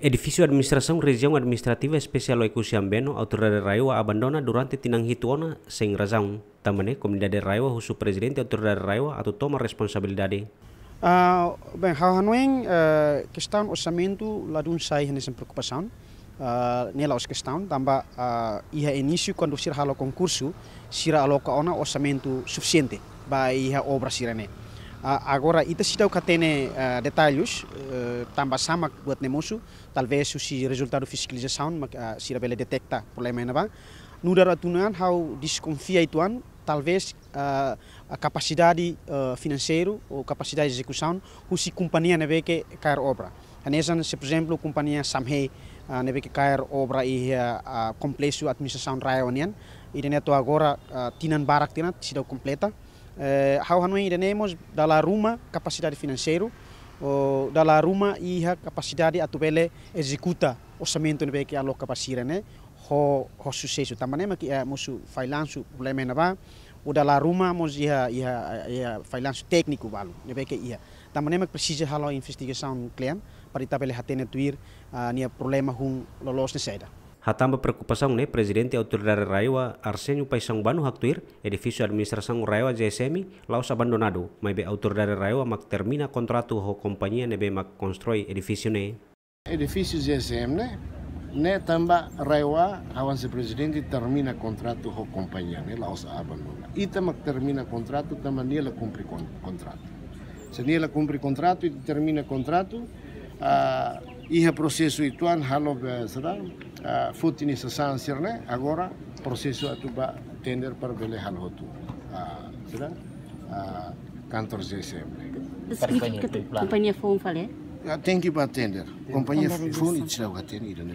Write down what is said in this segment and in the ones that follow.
Edificio Administración Região Administrativa Especial Oiku Siambeno, Autoridade Raiwa abandona durante tinang hituona sem razão. Também, Comunidade Raiwa, o presidente Autoridade Raiwa, atau toma responsabilidade. Uh, ah, bem, Rauhanueng, uh, eh, questão orçamento, lá de um sai nessa preocupação. Uh, ah, nela os questão, tamba uh, ah, ia início quando sirha lo concurso, sirha lo ona orçamento suficiente para ia obra sirene. Ah, agora, ita sitau catene ah, detalhes, uh, ah, tambah sama buat nemosu, talvez si resultado fiscalização, uh, si rabele detecta problema no dar atunan hau desconfia ituan, talvez a capacidade financeira ou capacidade de execução, ou se companhia nebe que cair obra. Anesan, se por exemplo, a companhia Samhei neve que cair obra e uh, complexo administração raia onian, e neto agora uh, tinan barak tina, completa, How eh, Hanwen iremos da la Ruma capacidade financeira, da la Ruma e a capacidade atubele executa orçamento nebe que alo capacira né. Ho ho sucesso também mas né? que é moço finance problema na ba o da la Ruma mos ia ia ia finance técnico valo nebe que ia. Também mas precisa halo investigação cliente para itabele hatene tuir eh, nia problema hum lolos ne Hatamba preocupação, né, presidente da autoridade Raiwa Arsenio Paisangbano Haktuir, edifício de administração Raiwa GSM, laos abandonado, mas a autoridade Raiwa mac termina contrato com a companhia nebe mac constrói edifício né. Edifício GSM, né? Né tamba Raiwa, avance presidente termina contrato com a companhia, né, laos abandona. E tamba termina contrato, tamba nela cumpre contrato. Se nela cumpre contrato e termina contrato, uh, Είχε proses ituan tuan halo sedang ah, futi ni sesansir sirne agora proses atu ba tender per bele halo tu ah, sedang ah, kantor JSM ne. phone Fon thank you que tender. Companhia phone itu tira o ini. ne.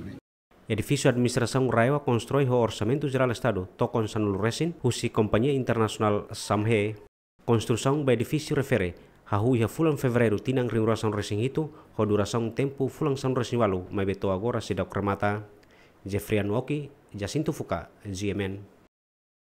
Edificio ya, Administração Raiva constrói ho Orçamento Geral Estado, tokon Sanul Resin, husi Companhia internasional Samhe. Construção do edifício refere Hahu ia ya fulan Februari, tinang ring racing itu, ho duração tempo fulan racing walu, mai beto agora se dá Jeffrey Anwoki, Jacinto Fuka, GMN.